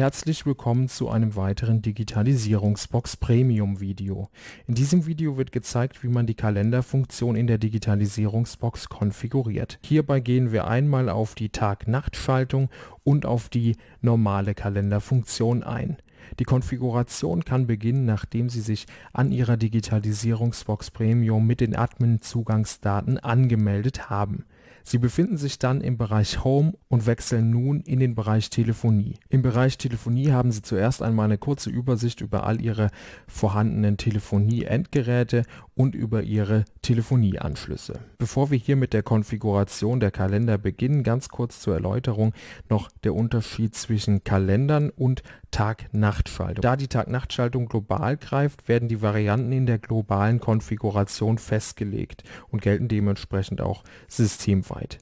Herzlich willkommen zu einem weiteren Digitalisierungsbox Premium Video. In diesem Video wird gezeigt, wie man die Kalenderfunktion in der Digitalisierungsbox konfiguriert. Hierbei gehen wir einmal auf die Tag-Nacht-Schaltung und auf die normale Kalenderfunktion ein. Die Konfiguration kann beginnen, nachdem Sie sich an Ihrer Digitalisierungsbox Premium mit den Admin-Zugangsdaten angemeldet haben. Sie befinden sich dann im Bereich Home und wechseln nun in den Bereich Telefonie. Im Bereich Telefonie haben Sie zuerst einmal eine kurze Übersicht über all Ihre vorhandenen Telefonie-Endgeräte und über Ihre Telefonieanschlüsse. Bevor wir hier mit der Konfiguration der Kalender beginnen, ganz kurz zur Erläuterung noch der Unterschied zwischen Kalendern und Tag-Nacht-Schaltung. Da die Tag-Nacht-Schaltung global greift, werden die Varianten in der globalen Konfiguration festgelegt und gelten dementsprechend auch systemfrei europaweit.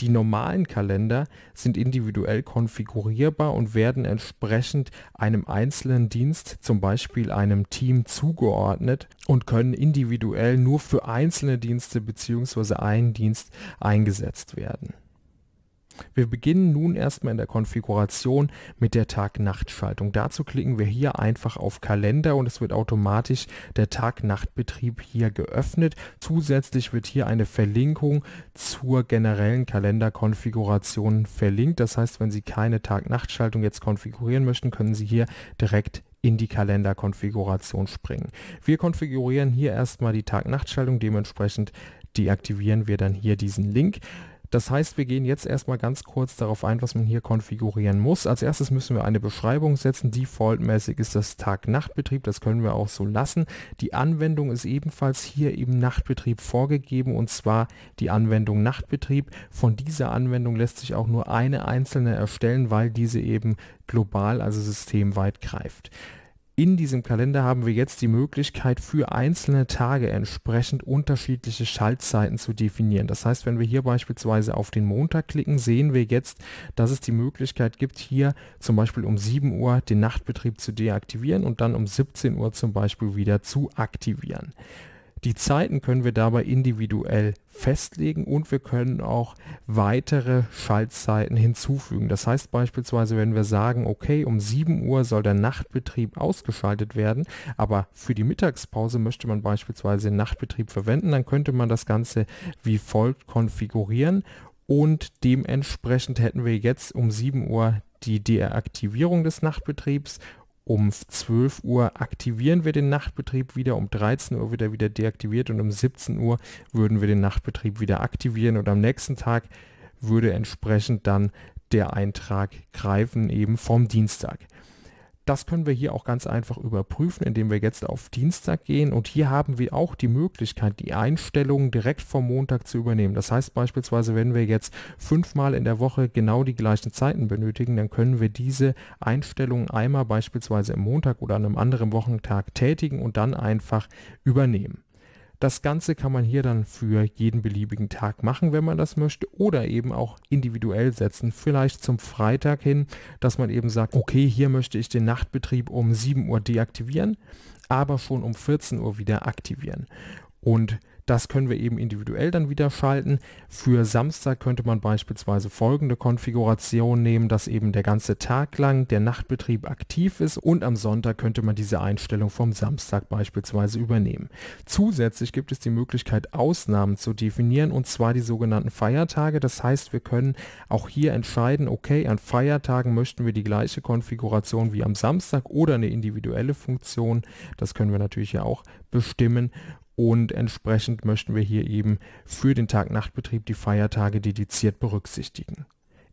Die normalen Kalender sind individuell konfigurierbar und werden entsprechend einem einzelnen Dienst, zum Beispiel einem Team, zugeordnet und können individuell nur für einzelne Dienste bzw. einen Dienst eingesetzt werden wir beginnen nun erstmal in der Konfiguration mit der Tag-Nacht-Schaltung. Dazu klicken wir hier einfach auf Kalender und es wird automatisch der Tag-Nacht-Betrieb hier geöffnet. Zusätzlich wird hier eine Verlinkung zur generellen Kalenderkonfiguration verlinkt. Das heißt, wenn Sie keine Tag-Nacht-Schaltung jetzt konfigurieren möchten, können Sie hier direkt in die Kalenderkonfiguration springen. Wir konfigurieren hier erstmal die Tag-Nacht-Schaltung, dementsprechend deaktivieren wir dann hier diesen Link. Das heißt, wir gehen jetzt erstmal ganz kurz darauf ein, was man hier konfigurieren muss. Als erstes müssen wir eine Beschreibung setzen. Defaultmäßig ist das Tag-Nacht-Betrieb, das können wir auch so lassen. Die Anwendung ist ebenfalls hier im Nachtbetrieb vorgegeben und zwar die Anwendung Nachtbetrieb. Von dieser Anwendung lässt sich auch nur eine einzelne erstellen, weil diese eben global, also systemweit greift. In diesem Kalender haben wir jetzt die Möglichkeit für einzelne Tage entsprechend unterschiedliche Schaltzeiten zu definieren. Das heißt, wenn wir hier beispielsweise auf den Montag klicken, sehen wir jetzt, dass es die Möglichkeit gibt, hier zum Beispiel um 7 Uhr den Nachtbetrieb zu deaktivieren und dann um 17 Uhr zum Beispiel wieder zu aktivieren. Die Zeiten können wir dabei individuell festlegen und wir können auch weitere Schaltzeiten hinzufügen. Das heißt beispielsweise, wenn wir sagen, okay, um 7 Uhr soll der Nachtbetrieb ausgeschaltet werden, aber für die Mittagspause möchte man beispielsweise den Nachtbetrieb verwenden, dann könnte man das Ganze wie folgt konfigurieren und dementsprechend hätten wir jetzt um 7 Uhr die Deaktivierung des Nachtbetriebs um 12 Uhr aktivieren wir den Nachtbetrieb wieder, um 13 Uhr wieder wieder deaktiviert und um 17 Uhr würden wir den Nachtbetrieb wieder aktivieren und am nächsten Tag würde entsprechend dann der Eintrag greifen eben vom Dienstag. Das können wir hier auch ganz einfach überprüfen, indem wir jetzt auf Dienstag gehen und hier haben wir auch die Möglichkeit, die Einstellungen direkt vom Montag zu übernehmen. Das heißt beispielsweise, wenn wir jetzt fünfmal in der Woche genau die gleichen Zeiten benötigen, dann können wir diese Einstellungen einmal beispielsweise im Montag oder an einem anderen Wochentag tätigen und dann einfach übernehmen. Das Ganze kann man hier dann für jeden beliebigen Tag machen, wenn man das möchte, oder eben auch individuell setzen, vielleicht zum Freitag hin, dass man eben sagt, okay, hier möchte ich den Nachtbetrieb um 7 Uhr deaktivieren, aber schon um 14 Uhr wieder aktivieren. Und das können wir eben individuell dann wieder schalten. Für Samstag könnte man beispielsweise folgende Konfiguration nehmen, dass eben der ganze Tag lang der Nachtbetrieb aktiv ist und am Sonntag könnte man diese Einstellung vom Samstag beispielsweise übernehmen. Zusätzlich gibt es die Möglichkeit, Ausnahmen zu definieren und zwar die sogenannten Feiertage. Das heißt, wir können auch hier entscheiden, okay, an Feiertagen möchten wir die gleiche Konfiguration wie am Samstag oder eine individuelle Funktion. Das können wir natürlich ja auch bestimmen und entsprechend möchten wir hier eben für den Tag-Nacht-Betrieb die Feiertage dediziert berücksichtigen.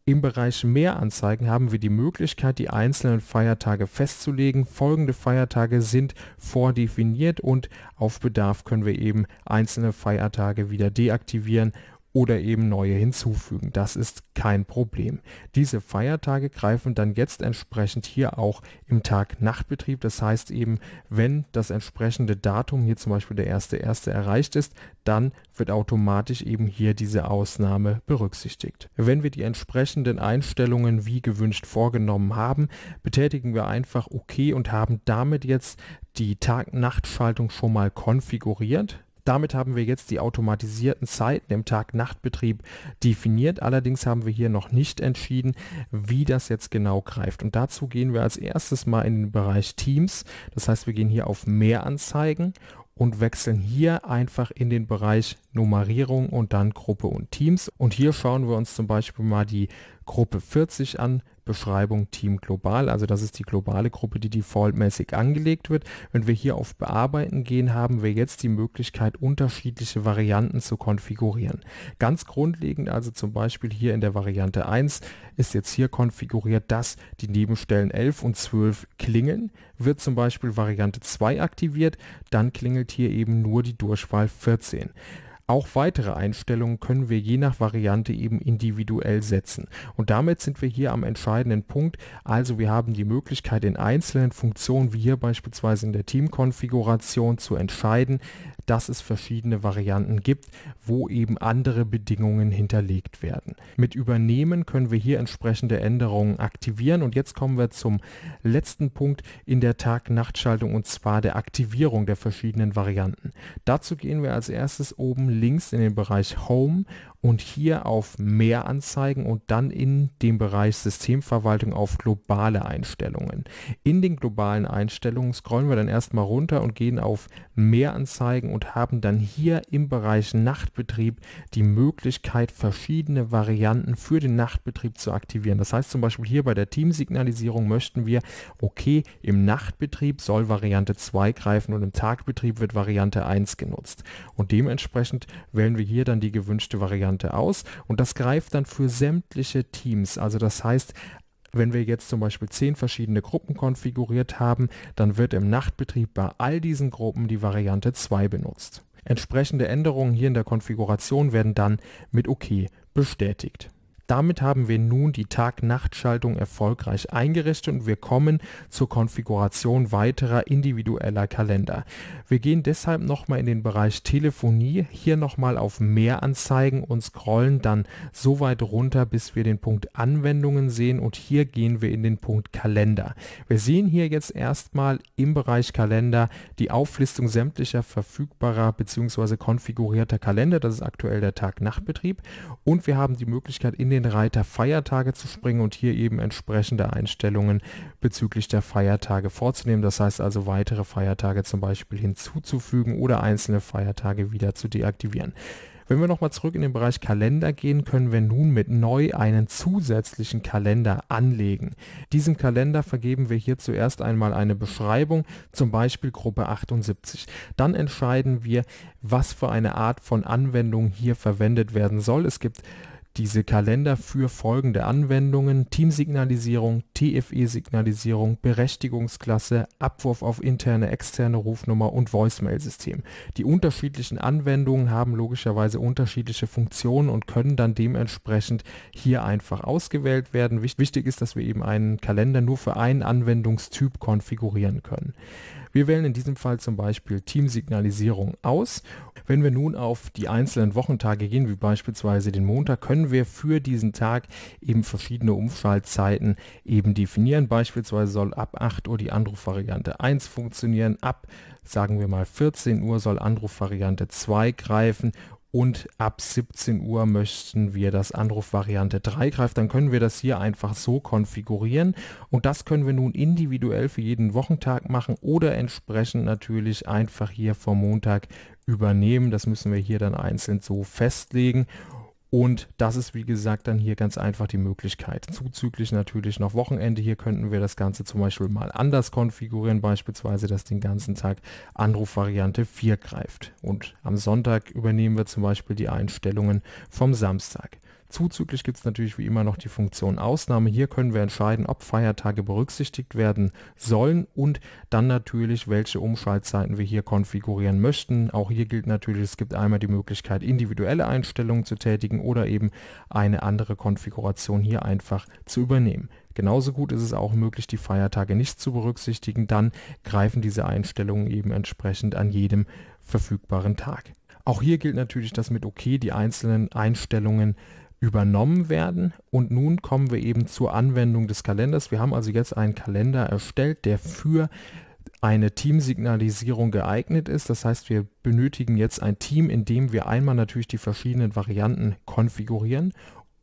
Im Bereich Mehranzeigen haben wir die Möglichkeit, die einzelnen Feiertage festzulegen. Folgende Feiertage sind vordefiniert und auf Bedarf können wir eben einzelne Feiertage wieder deaktivieren oder eben neue hinzufügen. Das ist kein Problem. Diese Feiertage greifen dann jetzt entsprechend hier auch im Tag-Nacht-Betrieb. Das heißt eben, wenn das entsprechende Datum, hier zum Beispiel der 1.1. erreicht ist, dann wird automatisch eben hier diese Ausnahme berücksichtigt. Wenn wir die entsprechenden Einstellungen wie gewünscht vorgenommen haben, betätigen wir einfach OK und haben damit jetzt die Tag-Nacht-Schaltung schon mal konfiguriert. Damit haben wir jetzt die automatisierten Zeiten im Tag-Nacht-Betrieb definiert. Allerdings haben wir hier noch nicht entschieden, wie das jetzt genau greift. Und dazu gehen wir als erstes mal in den Bereich Teams. Das heißt, wir gehen hier auf Mehr anzeigen und wechseln hier einfach in den Bereich Nummerierung und dann Gruppe und Teams. Und hier schauen wir uns zum Beispiel mal die Gruppe 40 an. Beschreibung Team Global. Also das ist die globale Gruppe, die defaultmäßig angelegt wird. Wenn wir hier auf Bearbeiten gehen, haben wir jetzt die Möglichkeit, unterschiedliche Varianten zu konfigurieren. Ganz grundlegend, also zum Beispiel hier in der Variante 1 ist jetzt hier konfiguriert, dass die Nebenstellen 11 und 12 klingeln. Wird zum Beispiel Variante 2 aktiviert, dann klingelt hier eben nur die Durchwahl 14. Auch weitere Einstellungen können wir je nach Variante eben individuell setzen. Und damit sind wir hier am entscheidenden Punkt. Also wir haben die Möglichkeit in einzelnen Funktionen, wie hier beispielsweise in der Teamkonfiguration, zu entscheiden, dass es verschiedene Varianten gibt, wo eben andere Bedingungen hinterlegt werden. Mit Übernehmen können wir hier entsprechende Änderungen aktivieren und jetzt kommen wir zum letzten Punkt in der Tag-Nacht-Schaltung und zwar der Aktivierung der verschiedenen Varianten. Dazu gehen wir als erstes oben links in den Bereich Home und hier auf Mehr anzeigen und dann in dem Bereich Systemverwaltung auf globale Einstellungen. In den globalen Einstellungen scrollen wir dann erstmal runter und gehen auf Mehr anzeigen und haben dann hier im Bereich Nachtbetrieb die Möglichkeit, verschiedene Varianten für den Nachtbetrieb zu aktivieren. Das heißt zum Beispiel hier bei der Teamsignalisierung möchten wir, okay, im Nachtbetrieb soll Variante 2 greifen und im Tagbetrieb wird Variante 1 genutzt. Und dementsprechend wählen wir hier dann die gewünschte Variante Variante aus und das greift dann für sämtliche Teams. Also das heißt, wenn wir jetzt zum Beispiel zehn verschiedene Gruppen konfiguriert haben, dann wird im Nachtbetrieb bei all diesen Gruppen die Variante 2 benutzt. Entsprechende Änderungen hier in der Konfiguration werden dann mit OK bestätigt. Damit haben wir nun die Tag-Nacht-Schaltung erfolgreich eingerichtet und wir kommen zur Konfiguration weiterer individueller Kalender. Wir gehen deshalb nochmal in den Bereich Telefonie, hier nochmal auf Mehr anzeigen und scrollen dann so weit runter, bis wir den Punkt Anwendungen sehen und hier gehen wir in den Punkt Kalender. Wir sehen hier jetzt erstmal im Bereich Kalender die Auflistung sämtlicher verfügbarer bzw. konfigurierter Kalender, das ist aktuell der Tag-Nacht-Betrieb und wir haben die Möglichkeit in den den Reiter Feiertage zu springen und hier eben entsprechende Einstellungen bezüglich der Feiertage vorzunehmen. Das heißt also weitere Feiertage zum Beispiel hinzuzufügen oder einzelne Feiertage wieder zu deaktivieren. Wenn wir nochmal zurück in den Bereich Kalender gehen, können wir nun mit neu einen zusätzlichen Kalender anlegen. Diesem Kalender vergeben wir hier zuerst einmal eine Beschreibung, zum Beispiel Gruppe 78. Dann entscheiden wir, was für eine Art von Anwendung hier verwendet werden soll. Es gibt diese Kalender für folgende Anwendungen: Teamsignalisierung, TFE-Signalisierung, Berechtigungsklasse, Abwurf auf interne, externe Rufnummer und Voicemail-System. Die unterschiedlichen Anwendungen haben logischerweise unterschiedliche Funktionen und können dann dementsprechend hier einfach ausgewählt werden. Wichtig ist, dass wir eben einen Kalender nur für einen Anwendungstyp konfigurieren können. Wir wählen in diesem Fall zum Beispiel Teamsignalisierung aus. Wenn wir nun auf die einzelnen Wochentage gehen, wie beispielsweise den Montag, können wir für diesen Tag eben verschiedene Umschaltzeiten eben definieren. Beispielsweise soll ab 8 Uhr die Anrufvariante 1 funktionieren, ab sagen wir mal 14 Uhr soll Anrufvariante 2 greifen und ab 17 Uhr möchten wir, dass Anrufvariante 3 greift, dann können wir das hier einfach so konfigurieren und das können wir nun individuell für jeden Wochentag machen oder entsprechend natürlich einfach hier vom Montag übernehmen. Das müssen wir hier dann einzeln so festlegen und das ist wie gesagt dann hier ganz einfach die Möglichkeit. Zuzüglich natürlich noch Wochenende. Hier könnten wir das Ganze zum Beispiel mal anders konfigurieren, beispielsweise, dass den ganzen Tag Anrufvariante 4 greift. Und am Sonntag übernehmen wir zum Beispiel die Einstellungen vom Samstag. Zuzüglich gibt es natürlich wie immer noch die Funktion Ausnahme. Hier können wir entscheiden, ob Feiertage berücksichtigt werden sollen und dann natürlich, welche Umschaltzeiten wir hier konfigurieren möchten. Auch hier gilt natürlich, es gibt einmal die Möglichkeit, individuelle Einstellungen zu tätigen oder eben eine andere Konfiguration hier einfach zu übernehmen. Genauso gut ist es auch möglich, die Feiertage nicht zu berücksichtigen, dann greifen diese Einstellungen eben entsprechend an jedem verfügbaren Tag. Auch hier gilt natürlich, dass mit OK die einzelnen Einstellungen übernommen werden. Und nun kommen wir eben zur Anwendung des Kalenders. Wir haben also jetzt einen Kalender erstellt, der für eine Teamsignalisierung geeignet ist. Das heißt, wir benötigen jetzt ein Team, in dem wir einmal natürlich die verschiedenen Varianten konfigurieren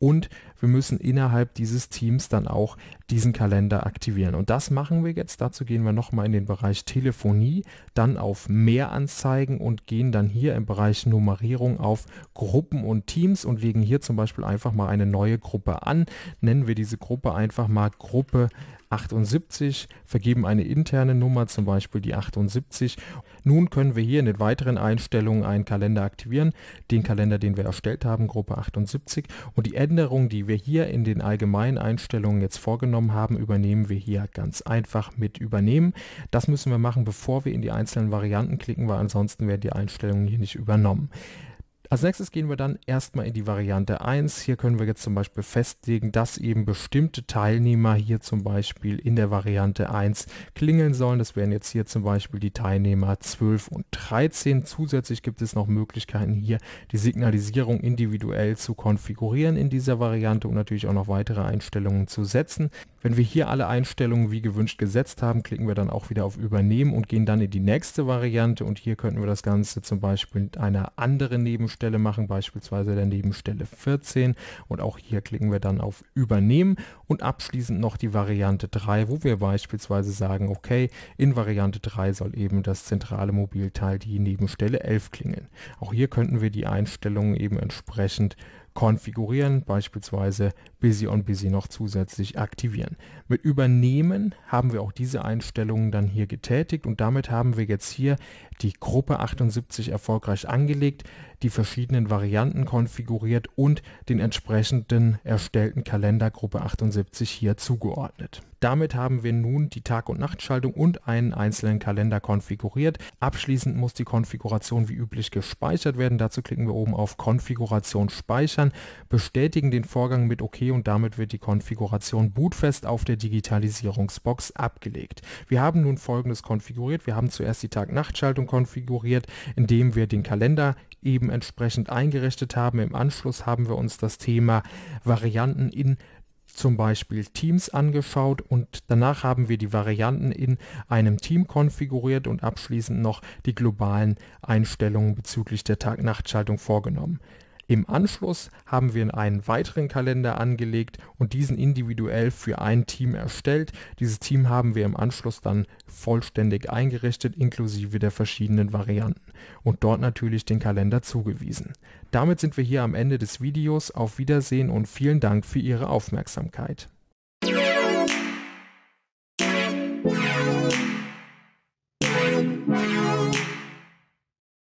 und wir müssen innerhalb dieses Teams dann auch diesen Kalender aktivieren. Und das machen wir jetzt. Dazu gehen wir nochmal in den Bereich Telefonie, dann auf Mehr anzeigen und gehen dann hier im Bereich Nummerierung auf Gruppen und Teams und legen hier zum Beispiel einfach mal eine neue Gruppe an. Nennen wir diese Gruppe einfach mal Gruppe 78, vergeben eine interne Nummer, zum Beispiel die 78. Nun können wir hier in den weiteren Einstellungen einen Kalender aktivieren, den Kalender, den wir erstellt haben, Gruppe 78. Und die Änderungen, die wir hier in den allgemeinen Einstellungen jetzt vorgenommen haben, übernehmen wir hier ganz einfach mit übernehmen. Das müssen wir machen, bevor wir in die einzelnen Varianten klicken, weil ansonsten werden die Einstellungen hier nicht übernommen. Als nächstes gehen wir dann erstmal in die Variante 1. Hier können wir jetzt zum Beispiel festlegen, dass eben bestimmte Teilnehmer hier zum Beispiel in der Variante 1 klingeln sollen. Das wären jetzt hier zum Beispiel die Teilnehmer 12 und 13. Zusätzlich gibt es noch Möglichkeiten hier die Signalisierung individuell zu konfigurieren in dieser Variante und natürlich auch noch weitere Einstellungen zu setzen. Wenn wir hier alle Einstellungen wie gewünscht gesetzt haben, klicken wir dann auch wieder auf Übernehmen und gehen dann in die nächste Variante und hier könnten wir das Ganze zum Beispiel mit einer anderen Nebenstelle Stelle machen, beispielsweise der Nebenstelle 14 und auch hier klicken wir dann auf Übernehmen und abschließend noch die Variante 3, wo wir beispielsweise sagen, okay, in Variante 3 soll eben das zentrale Mobilteil die Nebenstelle 11 klingeln. Auch hier könnten wir die Einstellungen eben entsprechend konfigurieren, beispielsweise Busy on Busy noch zusätzlich aktivieren. Mit Übernehmen haben wir auch diese Einstellungen dann hier getätigt und damit haben wir jetzt hier die Gruppe 78 erfolgreich angelegt, die verschiedenen Varianten konfiguriert und den entsprechenden erstellten Kalender Gruppe 78 hier zugeordnet. Damit haben wir nun die Tag- und Nachtschaltung und einen einzelnen Kalender konfiguriert. Abschließend muss die Konfiguration wie üblich gespeichert werden. Dazu klicken wir oben auf Konfiguration speichern, bestätigen den Vorgang mit OK und damit wird die Konfiguration bootfest auf der Digitalisierungsbox abgelegt. Wir haben nun folgendes konfiguriert. Wir haben zuerst die Tag-Nacht-Schaltung konfiguriert, indem wir den Kalender eben entsprechend eingerichtet haben. Im Anschluss haben wir uns das Thema Varianten in zum Beispiel Teams angeschaut und danach haben wir die Varianten in einem Team konfiguriert und abschließend noch die globalen Einstellungen bezüglich der Tag-Nacht-Schaltung vorgenommen. Im Anschluss haben wir einen weiteren Kalender angelegt und diesen individuell für ein Team erstellt. Dieses Team haben wir im Anschluss dann vollständig eingerichtet, inklusive der verschiedenen Varianten und dort natürlich den Kalender zugewiesen. Damit sind wir hier am Ende des Videos. Auf Wiedersehen und vielen Dank für Ihre Aufmerksamkeit.